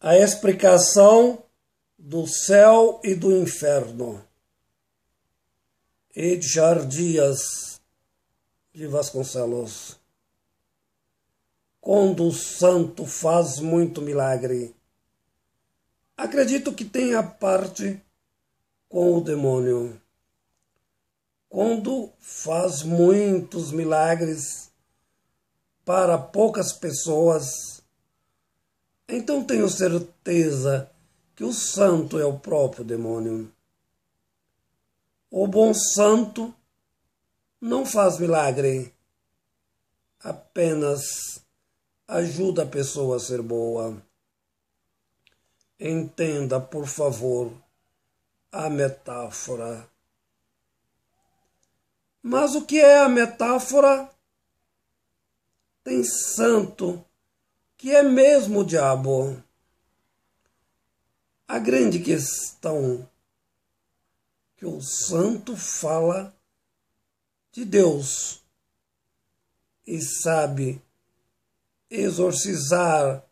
a explicação do céu e do inferno. Edgar Dias de Vasconcelos. Quando o santo faz muito milagre, acredito que tenha parte com o demônio. Quando faz muitos milagres para poucas pessoas, então tenho certeza que o santo é o próprio demônio. O bom santo não faz milagre, apenas ajuda a pessoa a ser boa. Entenda, por favor, a metáfora. Mas o que é a metáfora? Tem santo que é mesmo o diabo. A grande questão que o santo fala de Deus e sabe exorcizar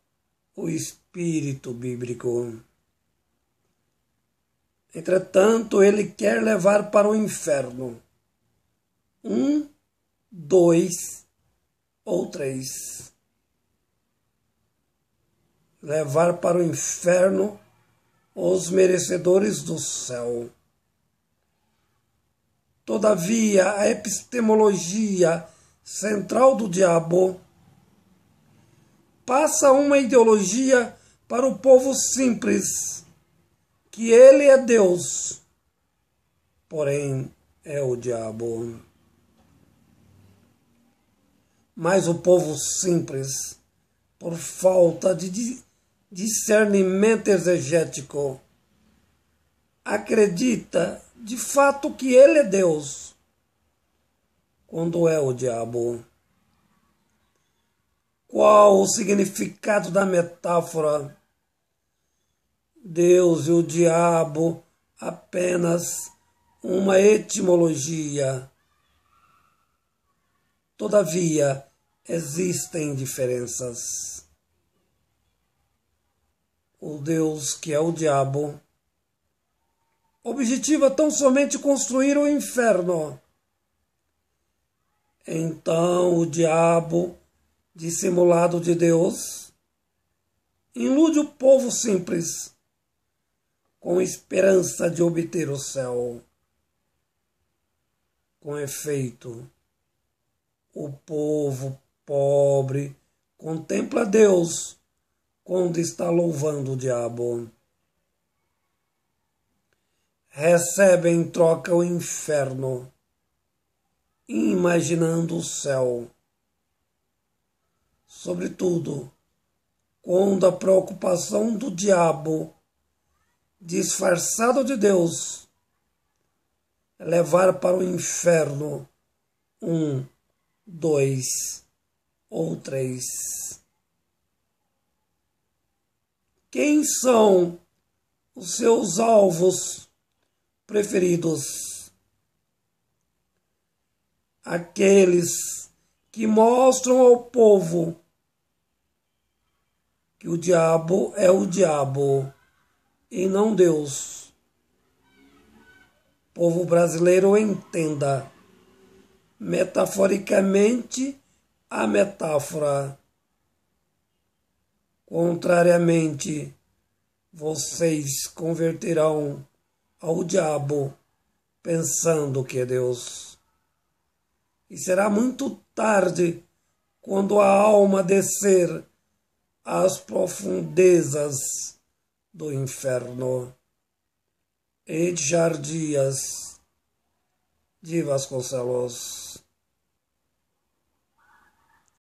o espírito bíblico. Entretanto, ele quer levar para o inferno um, dois ou três levar para o inferno os merecedores do céu. Todavia, a epistemologia central do diabo passa uma ideologia para o povo simples, que ele é Deus, porém é o diabo. Mas o povo simples, por falta de discernimento exegético, acredita de fato que ele é Deus, quando é o diabo. Qual o significado da metáfora? Deus e o diabo apenas uma etimologia. Todavia, existem diferenças o Deus que é o diabo, objetiva tão somente construir o inferno. Então o diabo, dissimulado de Deus, ilude o povo simples com esperança de obter o céu. Com efeito, o povo pobre contempla Deus quando está louvando o diabo. Recebe em troca o inferno, imaginando o céu. Sobretudo, quando a preocupação do diabo, disfarçado de Deus, é levar para o inferno um, dois ou três. Quem são os seus alvos preferidos? Aqueles que mostram ao povo que o diabo é o diabo e não Deus. povo brasileiro entenda metaforicamente a metáfora Contrariamente, vocês converterão ao diabo pensando que é Deus. E será muito tarde quando a alma descer às profundezas do inferno. Edgar Dias de Vasconcelos.